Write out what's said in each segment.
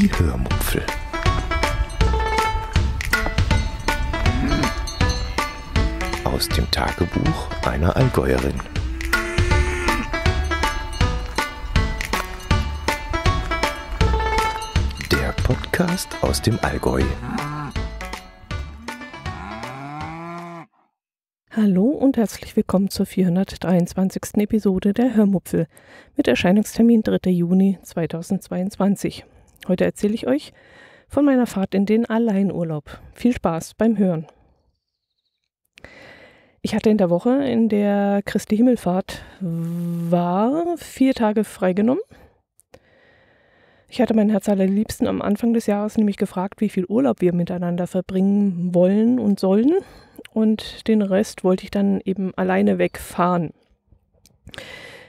die Hörmupfel. Hm. Aus dem Tagebuch einer Allgäuerin. Der Podcast aus dem Allgäu. Hallo und herzlich willkommen zur 423. Episode der Hörmupfel mit Erscheinungstermin 3. Juni 2022. Heute erzähle ich euch von meiner Fahrt in den Alleinurlaub. Viel Spaß beim Hören. Ich hatte in der Woche, in der Christi Himmelfahrt war, vier Tage freigenommen. Ich hatte meinen Herz allerliebsten am Anfang des Jahres nämlich gefragt, wie viel Urlaub wir miteinander verbringen wollen und sollen. Und den Rest wollte ich dann eben alleine wegfahren.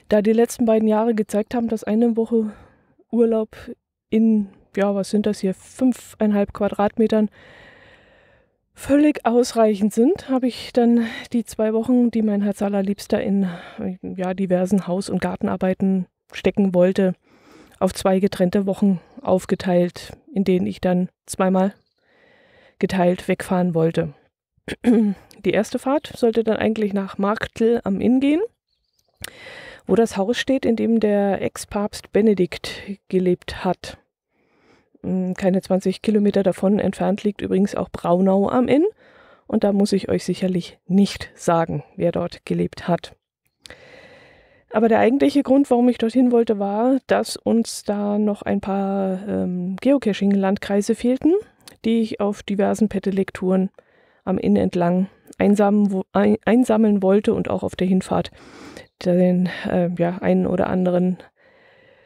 Da die letzten beiden Jahre gezeigt haben, dass eine Woche Urlaub in, ja, was sind das hier, fünfeinhalb Quadratmetern völlig ausreichend sind, habe ich dann die zwei Wochen, die mein Herz allerliebster in ja, diversen Haus- und Gartenarbeiten stecken wollte, auf zwei getrennte Wochen aufgeteilt, in denen ich dann zweimal geteilt wegfahren wollte. Die erste Fahrt sollte dann eigentlich nach Marktl am Inn gehen, wo das Haus steht, in dem der Ex-Papst Benedikt gelebt hat. Hm, keine 20 Kilometer davon entfernt liegt übrigens auch Braunau am Inn. Und da muss ich euch sicherlich nicht sagen, wer dort gelebt hat. Aber der eigentliche Grund, warum ich dorthin wollte, war, dass uns da noch ein paar ähm, Geocaching-Landkreise fehlten, die ich auf diversen pedelec am Inn entlang einsammeln, ein, einsammeln, wollte und auch auf der Hinfahrt den äh, ja, einen oder anderen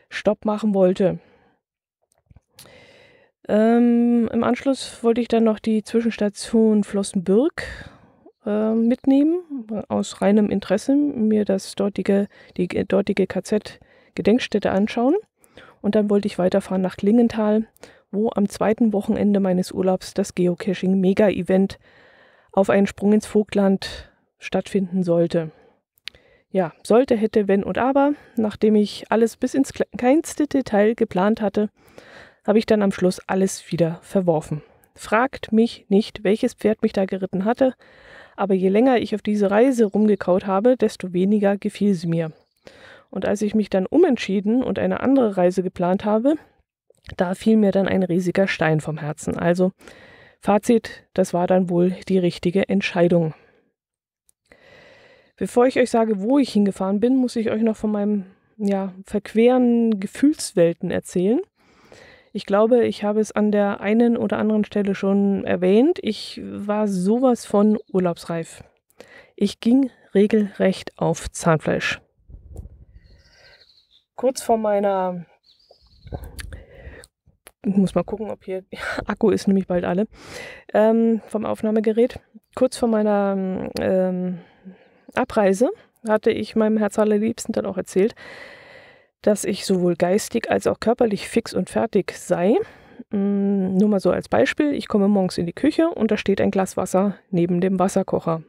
Stopp machen wollte. Ähm, Im Anschluss wollte ich dann noch die Zwischenstation Flossenbürg äh, mitnehmen, aus reinem Interesse, mir das dortige, die dortige KZ-Gedenkstätte anschauen. Und dann wollte ich weiterfahren nach Klingenthal, wo am zweiten Wochenende meines Urlaubs das Geocaching-Mega-Event auf einen Sprung ins Vogtland stattfinden sollte. Ja, sollte, hätte, wenn und aber, nachdem ich alles bis ins kleinste Detail geplant hatte, habe ich dann am Schluss alles wieder verworfen. Fragt mich nicht, welches Pferd mich da geritten hatte, aber je länger ich auf diese Reise rumgekaut habe, desto weniger gefiel sie mir. Und als ich mich dann umentschieden und eine andere Reise geplant habe, da fiel mir dann ein riesiger Stein vom Herzen. Also Fazit, das war dann wohl die richtige Entscheidung. Bevor ich euch sage, wo ich hingefahren bin, muss ich euch noch von meinem ja, verqueren Gefühlswelten erzählen. Ich glaube, ich habe es an der einen oder anderen Stelle schon erwähnt. Ich war sowas von urlaubsreif. Ich ging regelrecht auf Zahnfleisch. Kurz vor meiner. Ich muss mal gucken, ob hier. Akku ist nämlich bald alle. Ähm, vom Aufnahmegerät. Kurz vor meiner ähm, Abreise hatte ich meinem Herz allerliebsten dann auch erzählt, dass ich sowohl geistig als auch körperlich fix und fertig sei. Mm, nur mal so als Beispiel, ich komme morgens in die Küche und da steht ein Glas Wasser neben dem Wasserkocher.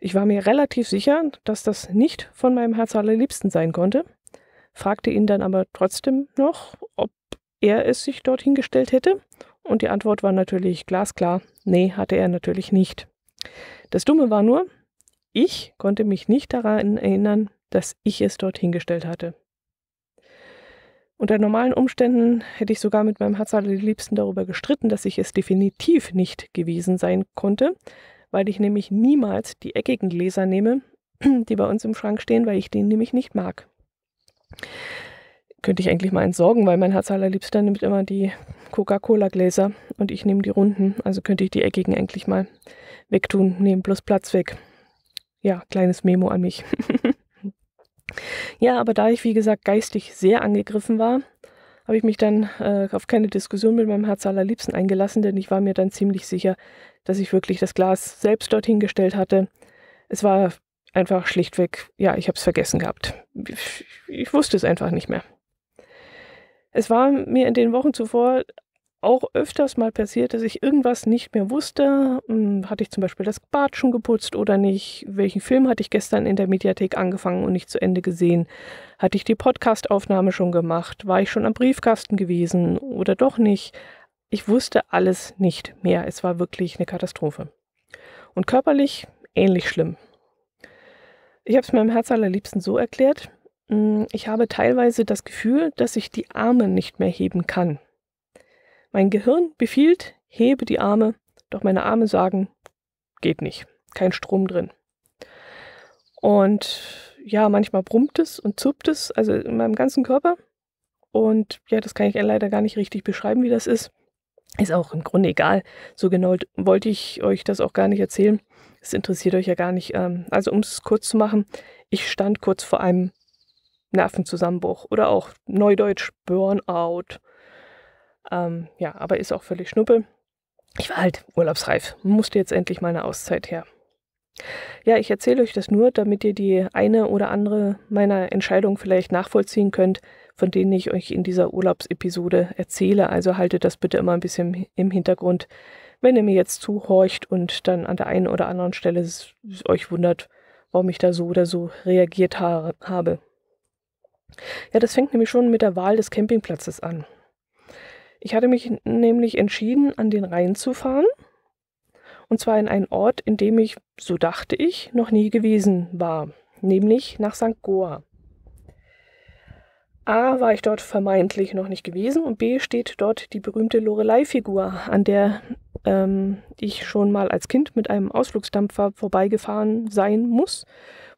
Ich war mir relativ sicher, dass das nicht von meinem Herz allerliebsten sein konnte, fragte ihn dann aber trotzdem noch, ob er es sich dorthin gestellt hätte, und die Antwort war natürlich glasklar, nee, hatte er natürlich nicht. Das Dumme war nur, ich konnte mich nicht daran erinnern, dass ich es dorthin gestellt hatte. Unter normalen Umständen hätte ich sogar mit meinem Herz darüber gestritten, dass ich es definitiv nicht gewesen sein konnte, weil ich nämlich niemals die eckigen Gläser nehme, die bei uns im Schrank stehen, weil ich den nämlich nicht mag. Könnte ich eigentlich mal entsorgen, weil mein Herz nimmt immer die Coca-Cola-Gläser und ich nehme die runden, also könnte ich die eckigen eigentlich mal wegtun, nehmen bloß Platz weg. Ja, kleines Memo an mich. Ja, aber da ich, wie gesagt, geistig sehr angegriffen war, habe ich mich dann äh, auf keine Diskussion mit meinem Herz allerliebsten eingelassen, denn ich war mir dann ziemlich sicher, dass ich wirklich das Glas selbst dorthin gestellt hatte. Es war einfach schlichtweg, ja, ich habe es vergessen gehabt. Ich, ich wusste es einfach nicht mehr. Es war mir in den Wochen zuvor auch öfters mal passiert, dass ich irgendwas nicht mehr wusste. Hm, hatte ich zum Beispiel das Bad schon geputzt oder nicht? Welchen Film hatte ich gestern in der Mediathek angefangen und nicht zu Ende gesehen? Hatte ich die Podcastaufnahme schon gemacht? War ich schon am Briefkasten gewesen oder doch nicht? Ich wusste alles nicht mehr. Es war wirklich eine Katastrophe. Und körperlich ähnlich schlimm. Ich habe es meinem Herz allerliebsten so erklärt. Hm, ich habe teilweise das Gefühl, dass ich die Arme nicht mehr heben kann. Mein Gehirn befiehlt, hebe die Arme, doch meine Arme sagen, geht nicht, kein Strom drin. Und ja, manchmal brummt es und zuppt es, also in meinem ganzen Körper. Und ja, das kann ich leider gar nicht richtig beschreiben, wie das ist. Ist auch im Grunde egal. So genau wollte ich euch das auch gar nicht erzählen. Es interessiert euch ja gar nicht. Ähm, also um es kurz zu machen, ich stand kurz vor einem Nervenzusammenbruch oder auch Neudeutsch Burnout. Ähm, ja, aber ist auch völlig schnuppe. Ich war halt urlaubsreif, musste jetzt endlich mal eine Auszeit her. Ja, ich erzähle euch das nur, damit ihr die eine oder andere meiner Entscheidungen vielleicht nachvollziehen könnt, von denen ich euch in dieser Urlaubsepisode erzähle. Also haltet das bitte immer ein bisschen im Hintergrund, wenn ihr mir jetzt zuhorcht und dann an der einen oder anderen Stelle euch wundert, warum ich da so oder so reagiert ha habe. Ja, das fängt nämlich schon mit der Wahl des Campingplatzes an. Ich hatte mich nämlich entschieden, an den Rhein zu fahren. Und zwar in einen Ort, in dem ich, so dachte ich, noch nie gewesen war, nämlich nach St. Goa. A war ich dort vermeintlich noch nicht gewesen und B steht dort die berühmte Lorelei-Figur, an der ähm, ich schon mal als Kind mit einem Ausflugsdampfer vorbeigefahren sein muss,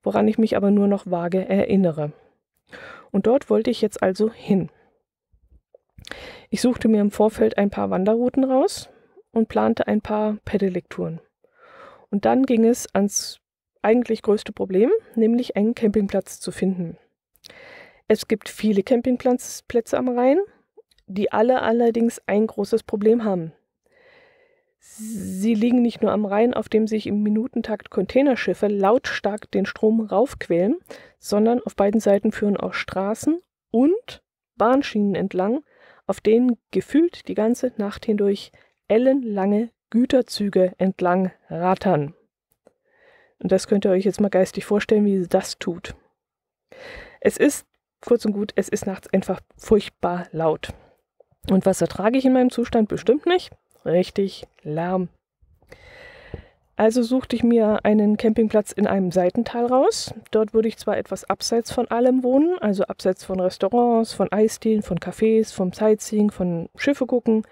woran ich mich aber nur noch vage erinnere. Und dort wollte ich jetzt also hin. Ich suchte mir im Vorfeld ein paar Wanderrouten raus und plante ein paar Pedelektouren. Und dann ging es ans eigentlich größte Problem, nämlich einen Campingplatz zu finden. Es gibt viele Campingplätze am Rhein, die alle allerdings ein großes Problem haben. Sie liegen nicht nur am Rhein, auf dem sich im Minutentakt Containerschiffe lautstark den Strom raufquälen, sondern auf beiden Seiten führen auch Straßen und Bahnschienen entlang, auf denen gefühlt die ganze Nacht hindurch ellenlange Güterzüge entlang rattern. Und das könnt ihr euch jetzt mal geistig vorstellen, wie sie das tut. Es ist, kurz und gut, es ist nachts einfach furchtbar laut. Und was ertrage ich in meinem Zustand? Bestimmt nicht. Richtig Lärm, also suchte ich mir einen Campingplatz in einem Seitental raus. Dort würde ich zwar etwas abseits von allem wohnen, also abseits von Restaurants, von Eisdielen, von Cafés, vom Sightseeing, von Schiffe gucken,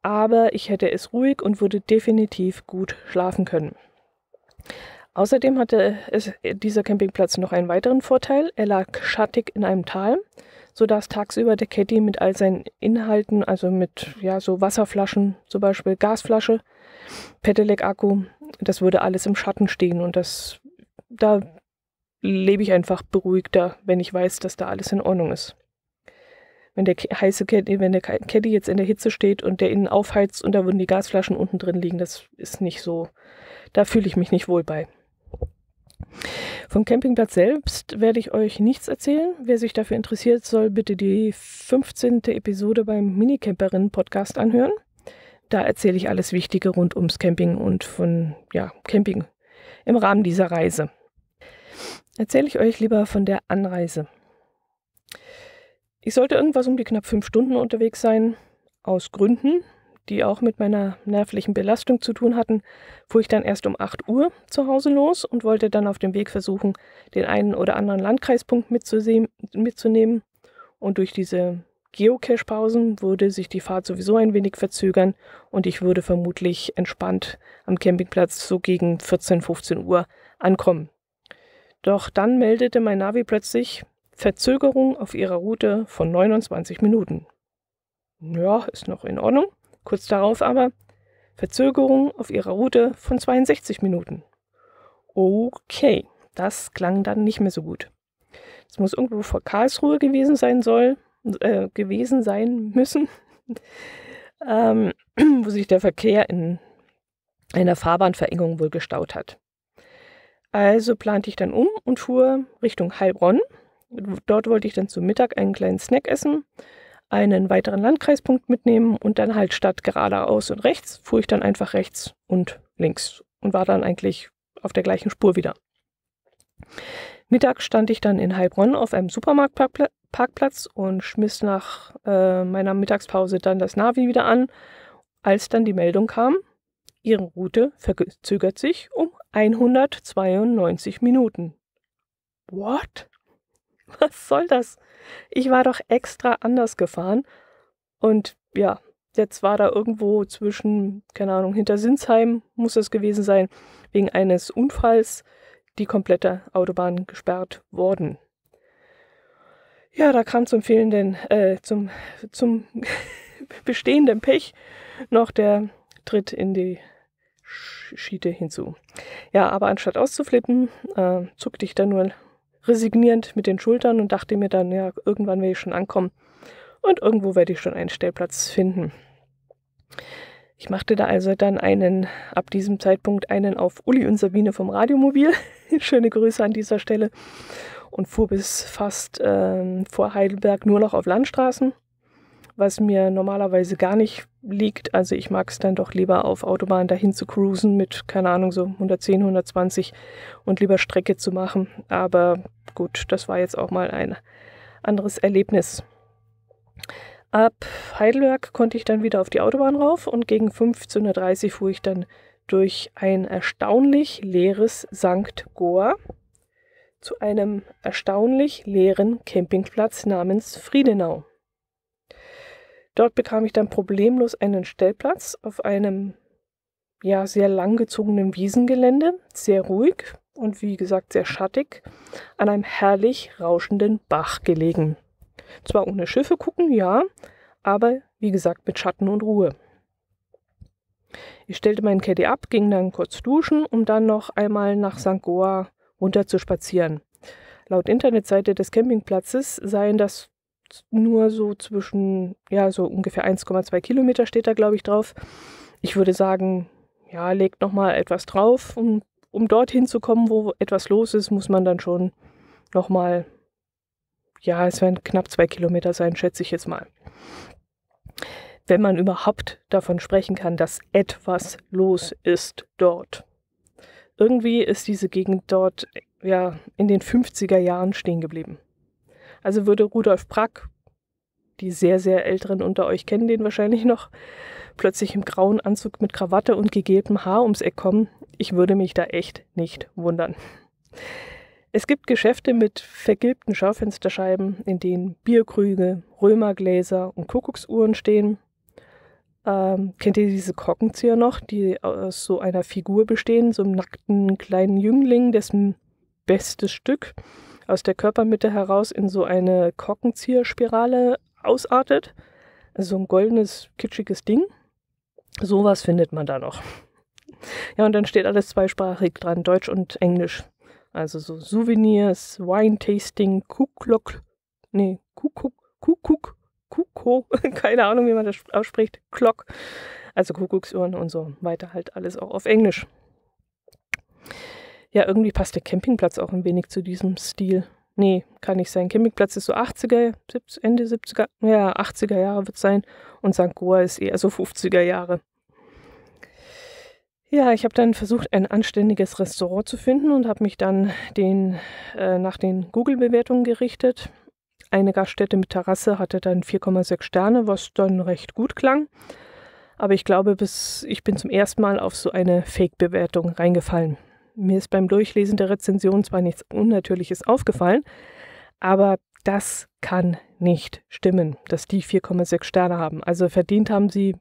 aber ich hätte es ruhig und würde definitiv gut schlafen können. Außerdem hatte dieser Campingplatz noch einen weiteren Vorteil. Er lag schattig in einem Tal sodass tagsüber der Caddy mit all seinen Inhalten, also mit ja, so Wasserflaschen, zum Beispiel Gasflasche, Pedelec-Akku, das würde alles im Schatten stehen und das, da lebe ich einfach beruhigter, wenn ich weiß, dass da alles in Ordnung ist. Wenn der heiße Caddy, wenn der Caddy jetzt in der Hitze steht und der innen aufheizt und da würden die Gasflaschen unten drin liegen, das ist nicht so, da fühle ich mich nicht wohl bei. Vom Campingplatz selbst werde ich euch nichts erzählen. Wer sich dafür interessiert, soll bitte die 15. Episode beim Minicamperinnen-Podcast anhören. Da erzähle ich alles Wichtige rund ums Camping und von ja, Camping im Rahmen dieser Reise. Erzähle ich euch lieber von der Anreise. Ich sollte irgendwas um die knapp fünf Stunden unterwegs sein, aus Gründen, die auch mit meiner nervlichen Belastung zu tun hatten, fuhr ich dann erst um 8 Uhr zu Hause los und wollte dann auf dem Weg versuchen, den einen oder anderen Landkreispunkt mitzunehmen. Und durch diese Geocache-Pausen würde sich die Fahrt sowieso ein wenig verzögern und ich würde vermutlich entspannt am Campingplatz so gegen 14, 15 Uhr ankommen. Doch dann meldete mein Navi plötzlich Verzögerung auf ihrer Route von 29 Minuten. Ja, ist noch in Ordnung. Kurz darauf aber Verzögerung auf ihrer Route von 62 Minuten. Okay, das klang dann nicht mehr so gut. Es muss irgendwo vor Karlsruhe gewesen sein soll, äh, gewesen sein müssen, ähm, wo sich der Verkehr in einer Fahrbahnverengung wohl gestaut hat. Also plante ich dann um und fuhr Richtung Heilbronn. Dort wollte ich dann zu Mittag einen kleinen Snack essen einen weiteren Landkreispunkt mitnehmen und dann halt statt geradeaus und rechts fuhr ich dann einfach rechts und links und war dann eigentlich auf der gleichen Spur wieder. Mittags stand ich dann in Heilbronn auf einem Supermarktparkplatz und schmiss nach äh, meiner Mittagspause dann das Navi wieder an, als dann die Meldung kam, Ihre Route verzögert sich um 192 Minuten. What? was soll das? Ich war doch extra anders gefahren. Und ja, jetzt war da irgendwo zwischen, keine Ahnung, hinter Sinsheim muss es gewesen sein, wegen eines Unfalls die komplette Autobahn gesperrt worden. Ja, da kam zum fehlenden, äh, zum, zum bestehenden Pech noch der Tritt in die Schiete hinzu. Ja, aber anstatt auszuflippen, äh, zuckte ich da nur resignierend mit den Schultern und dachte mir dann, ja, irgendwann werde ich schon ankommen und irgendwo werde ich schon einen Stellplatz finden. Ich machte da also dann einen, ab diesem Zeitpunkt einen auf Uli und Sabine vom Radiomobil. Schöne Grüße an dieser Stelle. Und fuhr bis fast ähm, vor Heidelberg nur noch auf Landstraßen was mir normalerweise gar nicht liegt. Also ich mag es dann doch lieber auf Autobahn dahin zu cruisen mit, keine Ahnung, so 110, 120 und lieber Strecke zu machen. Aber gut, das war jetzt auch mal ein anderes Erlebnis. Ab Heidelberg konnte ich dann wieder auf die Autobahn rauf und gegen 15.30 Uhr fuhr ich dann durch ein erstaunlich leeres Sankt Goa zu einem erstaunlich leeren Campingplatz namens Friedenau. Dort bekam ich dann problemlos einen Stellplatz auf einem ja sehr langgezogenen Wiesengelände, sehr ruhig und wie gesagt sehr schattig, an einem herrlich rauschenden Bach gelegen. Zwar ohne Schiffe gucken, ja, aber wie gesagt mit Schatten und Ruhe. Ich stellte meinen Caddy ab, ging dann kurz duschen, um dann noch einmal nach St. Goa runter zu spazieren. Laut Internetseite des Campingplatzes seien das nur so zwischen, ja, so ungefähr 1,2 Kilometer steht da, glaube ich, drauf. Ich würde sagen, ja, legt nochmal etwas drauf. Um, um dorthin zu kommen, wo etwas los ist, muss man dann schon nochmal, ja, es werden knapp zwei Kilometer sein, schätze ich jetzt mal. Wenn man überhaupt davon sprechen kann, dass etwas los ist dort. Irgendwie ist diese Gegend dort ja in den 50er Jahren stehen geblieben. Also würde Rudolf Brack, die sehr, sehr älteren unter euch kennen den wahrscheinlich noch, plötzlich im grauen Anzug mit Krawatte und gegeltem Haar ums Eck kommen, ich würde mich da echt nicht wundern. Es gibt Geschäfte mit vergilbten Schaufensterscheiben, in denen Bierkrüge, Römergläser und Kuckucksuhren stehen. Ähm, kennt ihr diese Korkenzieher noch, die aus so einer Figur bestehen, so einem nackten kleinen Jüngling, dessen bestes Stück aus der Körpermitte heraus in so eine Korkenzieherspirale ausartet. So ein goldenes, kitschiges Ding. Sowas findet man da noch. Ja, und dann steht alles zweisprachig dran, Deutsch und Englisch. Also so Souvenirs, Wine-Tasting, Kucklock, nee, Kuckuck, Kuckuck, Kuko, keine Ahnung, wie man das ausspricht, Klock. also Kuckucksuhren und so weiter, halt alles auch auf Englisch. Ja, irgendwie passt der Campingplatz auch ein wenig zu diesem Stil. Nee, kann nicht sein. Campingplatz ist so 80er, 70, Ende 70er, ja, 80er Jahre wird es sein. Und St. Goa ist eher so 50er Jahre. Ja, ich habe dann versucht, ein anständiges Restaurant zu finden und habe mich dann den, äh, nach den Google-Bewertungen gerichtet. Eine Gaststätte mit Terrasse hatte dann 4,6 Sterne, was dann recht gut klang. Aber ich glaube, bis ich bin zum ersten Mal auf so eine Fake-Bewertung reingefallen. Mir ist beim Durchlesen der Rezension zwar nichts Unnatürliches aufgefallen, aber das kann nicht stimmen, dass die 4,6 Sterne haben. Also verdient haben sie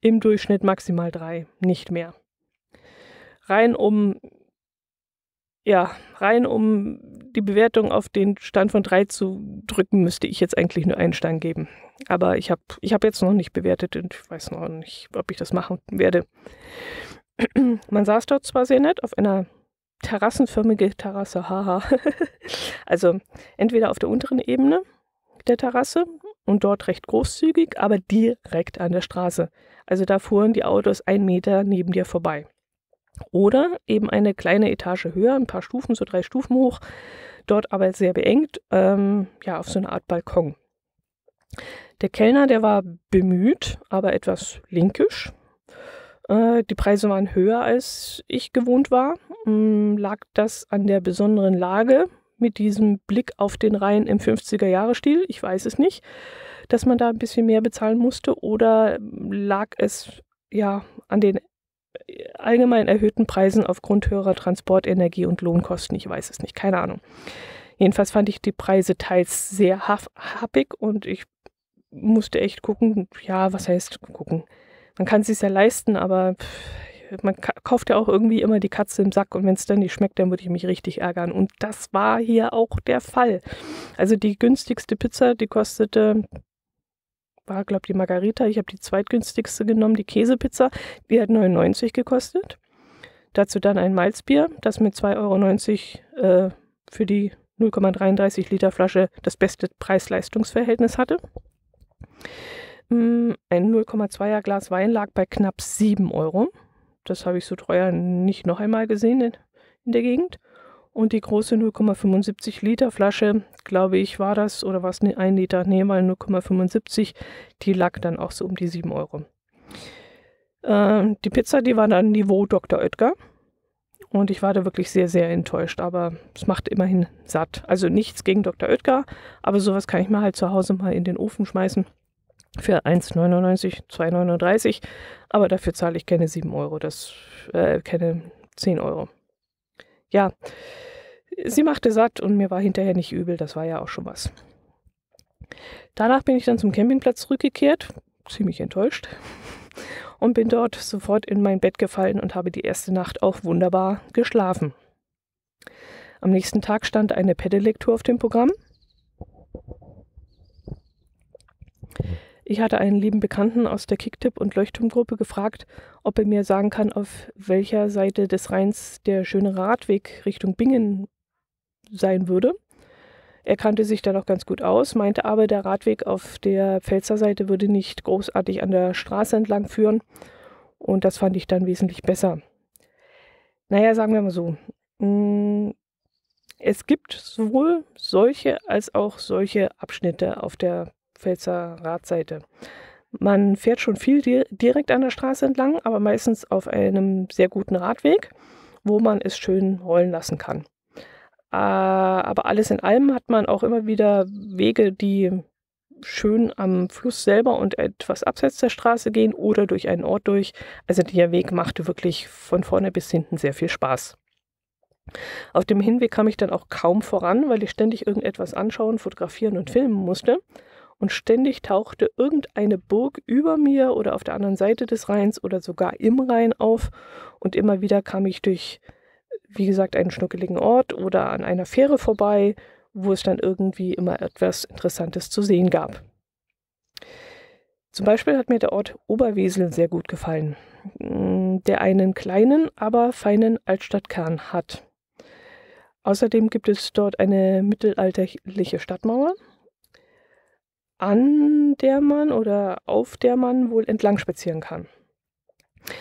im Durchschnitt maximal drei, nicht mehr. Rein um, ja, rein um die Bewertung auf den Stand von drei zu drücken, müsste ich jetzt eigentlich nur einen Stein geben. Aber ich habe ich hab jetzt noch nicht bewertet und ich weiß noch nicht, ob ich das machen werde. Man saß dort zwar sehr nett auf einer terrassenförmigen Terrasse, haha. also entweder auf der unteren Ebene der Terrasse und dort recht großzügig, aber direkt an der Straße. Also da fuhren die Autos einen Meter neben dir vorbei. Oder eben eine kleine Etage höher, ein paar Stufen, so drei Stufen hoch, dort aber sehr beengt, ähm, ja, auf so eine Art Balkon. Der Kellner, der war bemüht, aber etwas linkisch, äh, die Preise waren höher, als ich gewohnt war. Mm, lag das an der besonderen Lage mit diesem Blick auf den Rhein im 50er-Jahre-Stil? Ich weiß es nicht, dass man da ein bisschen mehr bezahlen musste. Oder lag es ja an den äh, allgemein erhöhten Preisen aufgrund höherer Transport-, Energie- und Lohnkosten? Ich weiß es nicht, keine Ahnung. Jedenfalls fand ich die Preise teils sehr happig und ich musste echt gucken, ja, was heißt gucken? man kann es sich ja leisten, aber pff, man kauft ja auch irgendwie immer die Katze im Sack und wenn es dann nicht schmeckt, dann würde ich mich richtig ärgern. Und das war hier auch der Fall. Also die günstigste Pizza, die kostete war, glaube ich, die Margarita. Ich habe die zweitgünstigste genommen, die Käsepizza. Die hat 99 gekostet. Dazu dann ein Malzbier, das mit 2,90 Euro äh, für die 0,33 Liter Flasche das beste Preis-Leistungs-Verhältnis hatte. Ein 0,2er Glas Wein lag bei knapp 7 Euro. Das habe ich so teuer nicht noch einmal gesehen in, in der Gegend. Und die große 0,75 Liter Flasche, glaube ich, war das, oder war es ne, ein Liter? Nee, mal 0,75. Die lag dann auch so um die 7 Euro. Äh, die Pizza, die war dann Niveau Dr. Oetker. Und ich war da wirklich sehr, sehr enttäuscht. Aber es macht immerhin satt. Also nichts gegen Dr. Oetker, aber sowas kann ich mir halt zu Hause mal in den Ofen schmeißen für 1,99, 2,39. Aber dafür zahle ich keine 7 Euro, das, äh, keine 10 Euro. Ja, sie machte satt und mir war hinterher nicht übel, das war ja auch schon was. Danach bin ich dann zum Campingplatz zurückgekehrt, ziemlich enttäuscht, und bin dort sofort in mein Bett gefallen und habe die erste Nacht auch wunderbar geschlafen. Am nächsten Tag stand eine Pedelektur auf dem Programm. Ich hatte einen lieben Bekannten aus der Kicktipp- und Leuchtturmgruppe gefragt, ob er mir sagen kann, auf welcher Seite des Rheins der schöne Radweg Richtung Bingen sein würde. Er kannte sich da noch ganz gut aus, meinte aber, der Radweg auf der Pfälzer Seite würde nicht großartig an der Straße entlang führen. Und das fand ich dann wesentlich besser. Naja, sagen wir mal so. Hm, es gibt sowohl solche als auch solche Abschnitte auf der Pfälzer Radseite. Man fährt schon viel di direkt an der Straße entlang, aber meistens auf einem sehr guten Radweg, wo man es schön rollen lassen kann. Äh, aber alles in allem hat man auch immer wieder Wege, die schön am Fluss selber und etwas abseits der Straße gehen oder durch einen Ort durch. Also der Weg machte wirklich von vorne bis hinten sehr viel Spaß. Auf dem Hinweg kam ich dann auch kaum voran, weil ich ständig irgendetwas anschauen, fotografieren und filmen musste und ständig tauchte irgendeine Burg über mir oder auf der anderen Seite des Rheins oder sogar im Rhein auf und immer wieder kam ich durch, wie gesagt, einen schnuckeligen Ort oder an einer Fähre vorbei, wo es dann irgendwie immer etwas Interessantes zu sehen gab. Zum Beispiel hat mir der Ort Oberwesel sehr gut gefallen, hm, der einen kleinen, aber feinen Altstadtkern hat. Außerdem gibt es dort eine mittelalterliche Stadtmauer an der man oder auf der man wohl entlang spazieren kann.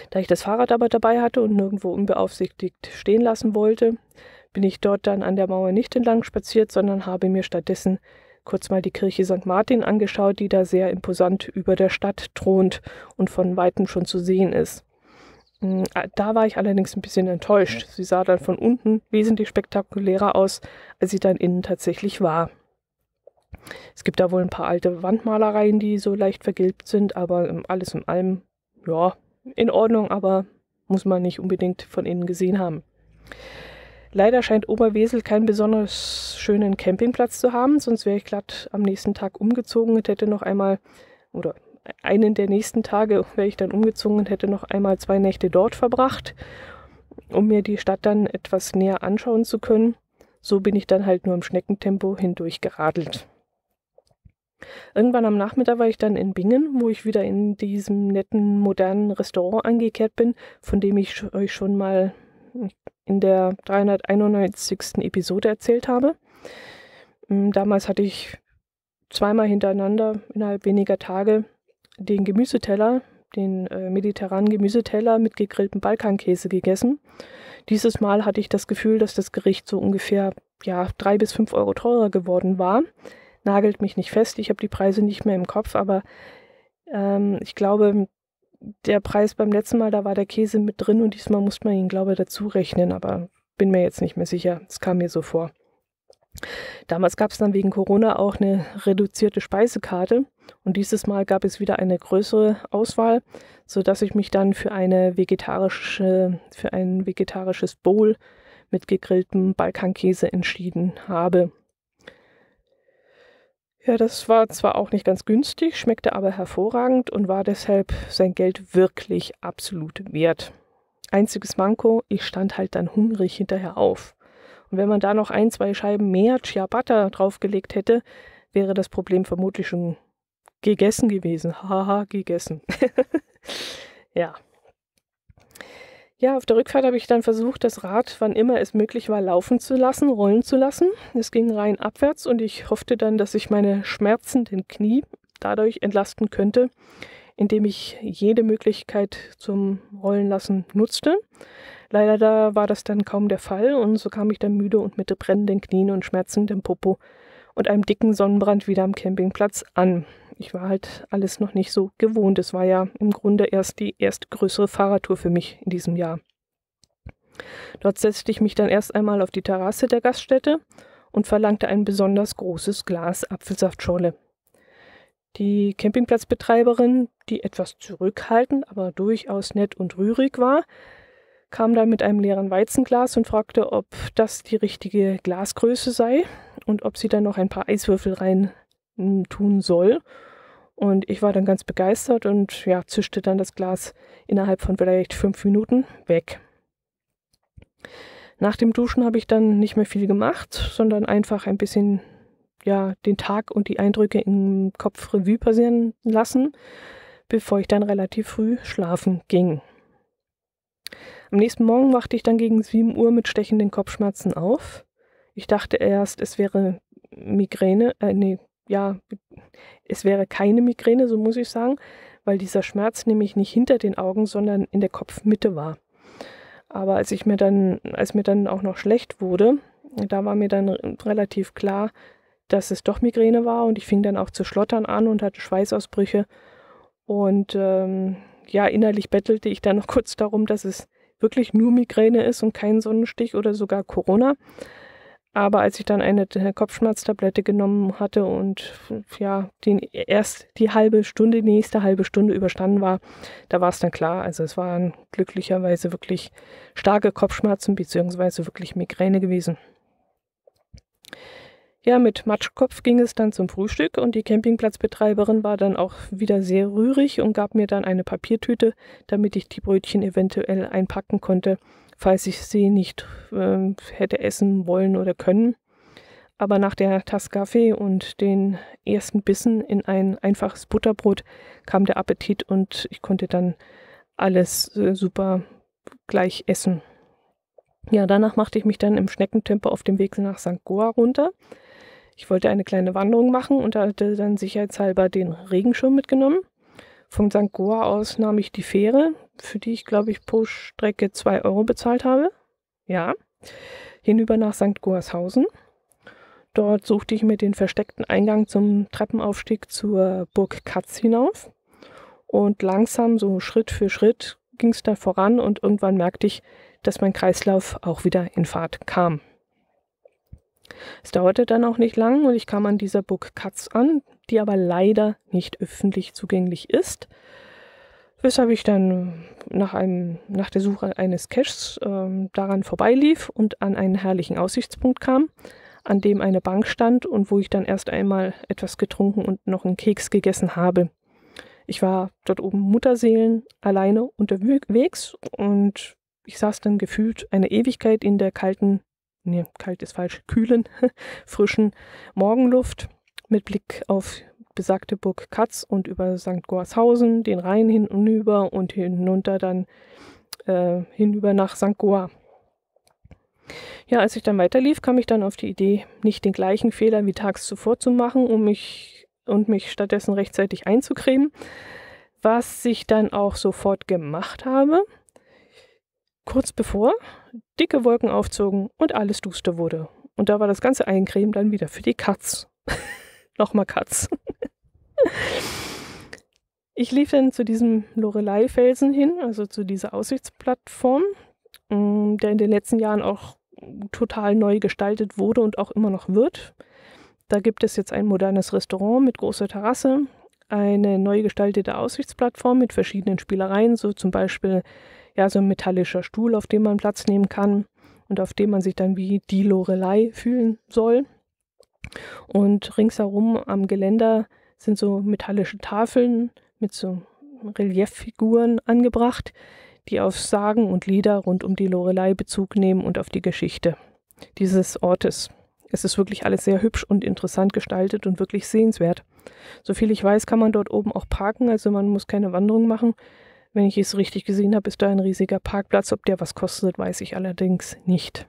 Da ich das Fahrrad aber dabei hatte und nirgendwo unbeaufsichtigt stehen lassen wollte, bin ich dort dann an der Mauer nicht entlang spaziert, sondern habe mir stattdessen kurz mal die Kirche St. Martin angeschaut, die da sehr imposant über der Stadt thront und von weitem schon zu sehen ist. Hm, äh, da war ich allerdings ein bisschen enttäuscht. Sie sah dann von unten wesentlich spektakulärer aus, als sie dann innen tatsächlich war. Es gibt da wohl ein paar alte Wandmalereien, die so leicht vergilbt sind, aber ähm, alles in allem, ja, in Ordnung, aber muss man nicht unbedingt von innen gesehen haben. Leider scheint Oberwesel keinen besonders schönen Campingplatz zu haben, sonst wäre ich glatt am nächsten Tag umgezogen und hätte noch einmal, oder einen der nächsten Tage wäre ich dann umgezogen und hätte noch einmal zwei Nächte dort verbracht, um mir die Stadt dann etwas näher anschauen zu können. So bin ich dann halt nur im Schneckentempo hindurch geradelt. Irgendwann am Nachmittag war ich dann in Bingen, wo ich wieder in diesem netten, modernen Restaurant angekehrt bin, von dem ich euch schon mal in der 391. Episode erzählt habe. Hm, damals hatte ich zweimal hintereinander innerhalb weniger Tage den Gemüseteller, den äh, mediterranen Gemüseteller mit gegrilltem Balkankäse gegessen. Dieses Mal hatte ich das Gefühl, dass das Gericht so ungefähr ja, drei bis fünf Euro teurer geworden war nagelt mich nicht fest, ich habe die Preise nicht mehr im Kopf, aber ähm, ich glaube, der Preis beim letzten Mal, da war der Käse mit drin und diesmal muss man ihn, glaube ich, dazu rechnen, aber bin mir jetzt nicht mehr sicher. Es kam mir so vor. Damals gab es dann wegen Corona auch eine reduzierte Speisekarte und dieses Mal gab es wieder eine größere Auswahl, sodass ich mich dann für, eine vegetarische, für ein vegetarisches Bowl mit gegrilltem Balkankäse entschieden habe. Ja, das war zwar auch nicht ganz günstig, schmeckte aber hervorragend und war deshalb sein Geld wirklich absolut wert. Einziges Manko, ich stand halt dann hungrig hinterher auf. Und wenn man da noch ein, zwei Scheiben mehr Ciabatta draufgelegt hätte, wäre das Problem vermutlich schon gegessen gewesen. Haha, gegessen. ja. Ja, auf der Rückfahrt habe ich dann versucht, das Rad, wann immer es möglich war, laufen zu lassen, rollen zu lassen. Es ging rein abwärts und ich hoffte dann, dass ich meine schmerzenden Knie dadurch entlasten könnte, indem ich jede Möglichkeit zum Rollenlassen nutzte. Leider da war das dann kaum der Fall und so kam ich dann müde und mit brennenden Knien und schmerzendem Popo und einem dicken Sonnenbrand wieder am Campingplatz an ich war halt alles noch nicht so gewohnt. Es war ja im Grunde erst die erste größere Fahrradtour für mich in diesem Jahr. Dort setzte ich mich dann erst einmal auf die Terrasse der Gaststätte und verlangte ein besonders großes Glas Apfelsaftschorle. Die Campingplatzbetreiberin, die etwas zurückhaltend, aber durchaus nett und rührig war, kam dann mit einem leeren Weizenglas und fragte, ob das die richtige Glasgröße sei und ob sie dann noch ein paar Eiswürfel rein hm, tun soll und ich war dann ganz begeistert und ja, zischte dann das Glas innerhalb von vielleicht fünf Minuten weg. Nach dem Duschen habe ich dann nicht mehr viel gemacht, sondern einfach ein bisschen ja, den Tag und die Eindrücke im Kopf Revue passieren lassen, bevor ich dann relativ früh schlafen ging. Am nächsten Morgen wachte ich dann gegen 7 Uhr mit stechenden Kopfschmerzen auf. Ich dachte erst, es wäre Migräne, äh, nee, ja, es wäre keine Migräne, so muss ich sagen, weil dieser Schmerz nämlich nicht hinter den Augen, sondern in der Kopfmitte war. Aber als ich mir dann, als mir dann auch noch schlecht wurde, da war mir dann relativ klar, dass es doch Migräne war und ich fing dann auch zu schlottern an und hatte Schweißausbrüche. Und ähm, ja, innerlich bettelte ich dann noch kurz darum, dass es wirklich nur Migräne ist und kein Sonnenstich oder sogar Corona. Aber als ich dann eine äh, Kopfschmerztablette genommen hatte und ja, den e-, erst die halbe Stunde, die nächste halbe Stunde überstanden war, da war es dann klar. Also es waren glücklicherweise wirklich starke Kopfschmerzen bzw. wirklich Migräne gewesen. Ja, mit Matschkopf ging es dann zum Frühstück und die Campingplatzbetreiberin war dann auch wieder sehr rührig und gab mir dann eine Papiertüte, damit ich die Brötchen eventuell einpacken konnte falls ich sie nicht äh, hätte essen wollen oder können. Aber nach der Tasse Kaffee und den ersten Bissen in ein einfaches Butterbrot kam der Appetit und ich konnte dann alles äh, super gleich essen. Ja, danach machte ich mich dann im Schneckentempo auf dem Weg nach St. Goa runter. Ich wollte eine kleine Wanderung machen und hatte dann sicherheitshalber den Regenschirm mitgenommen. Von St. Goa aus nahm ich die Fähre, für die ich, glaube ich, pro Strecke 2 Euro bezahlt habe. Ja. Hinüber nach St. Goershausen. Dort suchte ich mir den versteckten Eingang zum Treppenaufstieg zur Burg Katz hinauf. Und langsam, so Schritt für Schritt, ging es da voran und irgendwann merkte ich, dass mein Kreislauf auch wieder in Fahrt kam. Es dauerte dann auch nicht lang und ich kam an dieser Burg Katz an, die aber leider nicht öffentlich zugänglich ist. Weshalb ich dann nach, einem, nach der Suche eines Caches ähm, daran vorbeilief und an einen herrlichen Aussichtspunkt kam, an dem eine Bank stand und wo ich dann erst einmal etwas getrunken und noch einen Keks gegessen habe. Ich war dort oben Mutterseelen alleine unterwegs und ich saß dann gefühlt eine Ewigkeit in der kalten, nee, kalt ist falsch, kühlen, frischen Morgenluft mit Blick auf besagte Burg Katz und über St. Goarshausen, den Rhein hinüber und hinunter dann äh, hinüber nach St. Goar. Ja, als ich dann weiterlief, kam ich dann auf die Idee, nicht den gleichen Fehler wie tags zuvor zu machen, um mich und mich stattdessen rechtzeitig einzucremen, was ich dann auch sofort gemacht habe. Kurz bevor dicke Wolken aufzogen und alles duster wurde. Und da war das ganze Eincremen dann wieder für die Katz. Nochmal Katz. Ich lief dann zu diesem Lorelei-Felsen hin, also zu dieser Aussichtsplattform, mm, der in den letzten Jahren auch total neu gestaltet wurde und auch immer noch wird. Da gibt es jetzt ein modernes Restaurant mit großer Terrasse, eine neu gestaltete Aussichtsplattform mit verschiedenen Spielereien, so zum Beispiel ja, so ein metallischer Stuhl, auf dem man Platz nehmen kann und auf dem man sich dann wie die Lorelei fühlen soll. Und ringsherum am Geländer sind so metallische Tafeln mit so Relieffiguren angebracht, die auf Sagen und Lieder rund um die Lorelei Bezug nehmen und auf die Geschichte dieses Ortes. Es ist wirklich alles sehr hübsch und interessant gestaltet und wirklich sehenswert. Soviel ich weiß, kann man dort oben auch parken, also man muss keine Wanderung machen. Wenn ich es richtig gesehen habe, ist da ein riesiger Parkplatz. Ob der was kostet, weiß ich allerdings nicht.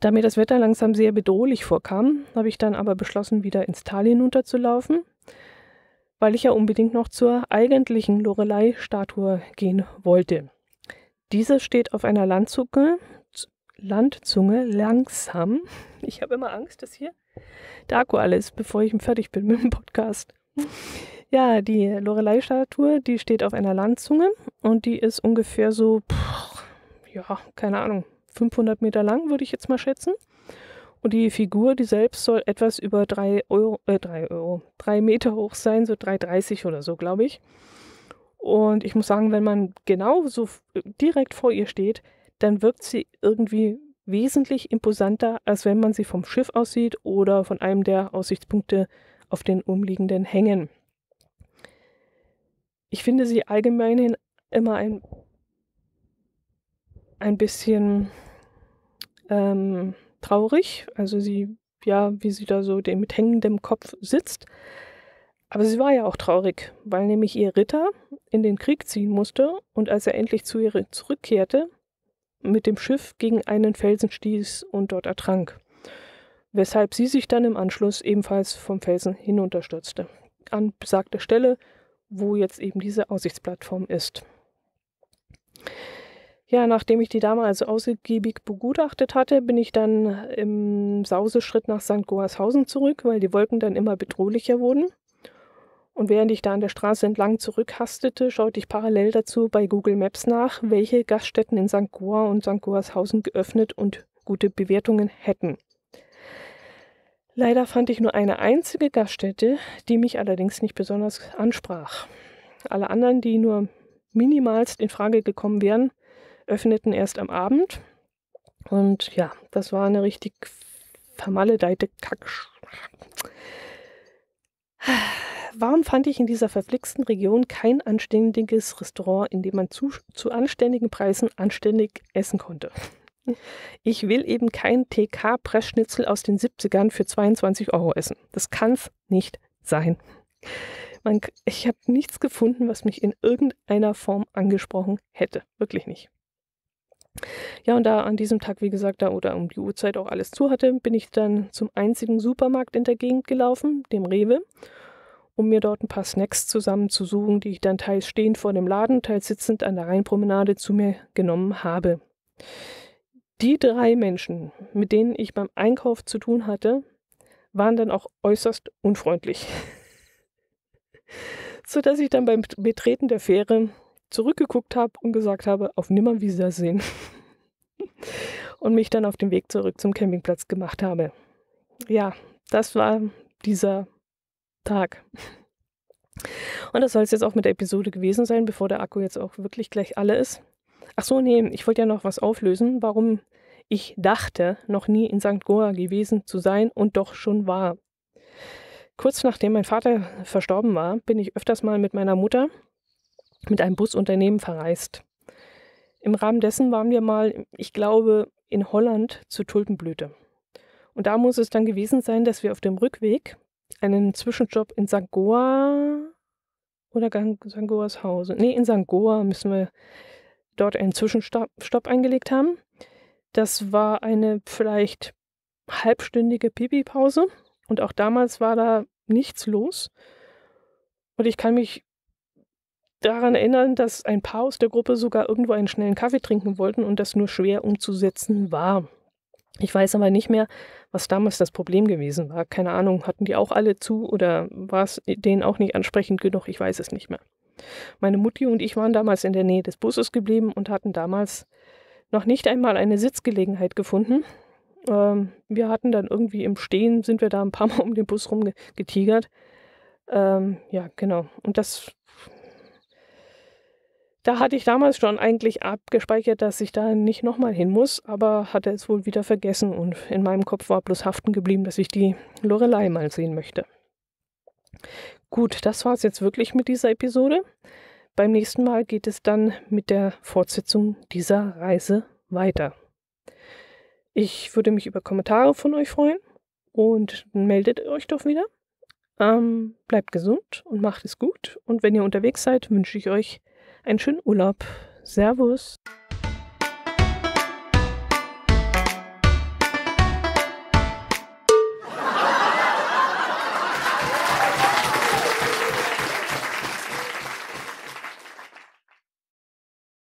Da mir das Wetter langsam sehr bedrohlich vorkam, habe ich dann aber beschlossen, wieder ins Tal hinunterzulaufen, weil ich ja unbedingt noch zur eigentlichen Lorelei-Statue gehen wollte. Diese steht auf einer Landzunge, Landzunge langsam. Ich habe immer Angst, dass hier der Akku alles, bevor ich fertig bin mit dem Podcast. Ja, die Lorelei-Statue, die steht auf einer Landzunge und die ist ungefähr so, pff, ja, keine Ahnung, 500 Meter lang, würde ich jetzt mal schätzen. Und die Figur, die selbst soll etwas über 3 Euro, äh, 3 Euro, 3 Meter hoch sein, so 3,30 oder so, glaube ich. Und ich muss sagen, wenn man genau so äh, direkt vor ihr steht, dann wirkt sie irgendwie wesentlich imposanter, als wenn man sie vom Schiff aussieht oder von einem der Aussichtspunkte auf den umliegenden Hängen. Ich finde sie allgemein immer ein, ein bisschen ähm, traurig. Also sie, ja, wie sie da so mit hängendem Kopf sitzt. Aber sie war ja auch traurig, weil nämlich ihr Ritter in den Krieg ziehen musste und als er endlich zu ihr zurückkehrte, mit dem Schiff gegen einen Felsen stieß und dort ertrank. Weshalb sie sich dann im Anschluss ebenfalls vom Felsen hinunterstürzte. An besagter Stelle, wo jetzt eben diese Aussichtsplattform ist. Ja, nachdem ich die Dame also ausgiebig begutachtet hatte, bin ich dann im Sauseschritt nach St. Goarshausen zurück, weil die Wolken dann immer bedrohlicher wurden. Und während ich da an der Straße entlang zurückhastete, schaute ich parallel dazu bei Google Maps nach, welche Gaststätten in St. Goa und St. Goarshausen geöffnet und gute Bewertungen hätten. Leider fand ich nur eine einzige Gaststätte, die mich allerdings nicht besonders ansprach. Alle anderen, die nur minimalst in Frage gekommen wären, öffneten erst am Abend. Und ja, das war eine richtig vermaledeite Kacksch. Warum fand ich in dieser verflixten Region kein anständiges Restaurant, in dem man zu, zu anständigen Preisen anständig essen konnte? Ich will eben kein TK-Pressschnitzel aus den 70ern für 22 Euro essen. Das kann's nicht sein. Man, ich habe nichts gefunden, was mich in irgendeiner Form angesprochen hätte. Wirklich nicht. Ja, und da an diesem Tag, wie gesagt, da oder um die Uhrzeit auch alles zu hatte, bin ich dann zum einzigen Supermarkt in der Gegend gelaufen, dem Rewe, um mir dort ein paar Snacks zusammenzusuchen, die ich dann teils stehend vor dem Laden, teils sitzend an der Rheinpromenade zu mir genommen habe. Die drei Menschen, mit denen ich beim Einkauf zu tun hatte, waren dann auch äußerst unfreundlich. Sodass ich dann beim Betreten der Fähre zurückgeguckt habe und gesagt habe, auf Nimmerwiedersehen. und mich dann auf den Weg zurück zum Campingplatz gemacht habe. Ja, das war dieser Tag. Und das soll es jetzt auch mit der Episode gewesen sein, bevor der Akku jetzt auch wirklich gleich alle ist. Ach so, nee, ich wollte ja noch was auflösen, warum ich dachte, noch nie in St. Goa gewesen zu sein und doch schon war. Kurz nachdem mein Vater verstorben war, bin ich öfters mal mit meiner Mutter mit einem Busunternehmen verreist. Im Rahmen dessen waren wir mal, ich glaube, in Holland zur Tulpenblüte. Und da muss es dann gewesen sein, dass wir auf dem Rückweg einen Zwischenjob in St. Goa oder St. Goas Hause, nee, in St. Goa müssen wir dort einen Zwischenstopp eingelegt haben. Das war eine vielleicht halbstündige Pipi-Pause und auch damals war da nichts los. Und ich kann mich daran erinnern, dass ein paar aus der Gruppe sogar irgendwo einen schnellen Kaffee trinken wollten und das nur schwer umzusetzen war. Ich weiß aber nicht mehr, was damals das Problem gewesen war. Keine Ahnung, hatten die auch alle zu oder war es denen auch nicht ansprechend genug? Ich weiß es nicht mehr. Meine Mutti und ich waren damals in der Nähe des Busses geblieben und hatten damals noch nicht einmal eine Sitzgelegenheit gefunden. Ähm, wir hatten dann irgendwie im Stehen, sind wir da ein paar Mal um den Bus rumgetigert. Ähm, ja, genau. Und das da hatte ich damals schon eigentlich abgespeichert, dass ich da nicht nochmal hin muss, aber hatte es wohl wieder vergessen und in meinem Kopf war bloß haften geblieben, dass ich die Lorelei mal sehen möchte. Gut, das war es jetzt wirklich mit dieser Episode. Beim nächsten Mal geht es dann mit der Fortsetzung dieser Reise weiter. Ich würde mich über Kommentare von euch freuen und meldet euch doch wieder. Ähm, bleibt gesund und macht es gut. Und wenn ihr unterwegs seid, wünsche ich euch einen schönen Urlaub. Servus.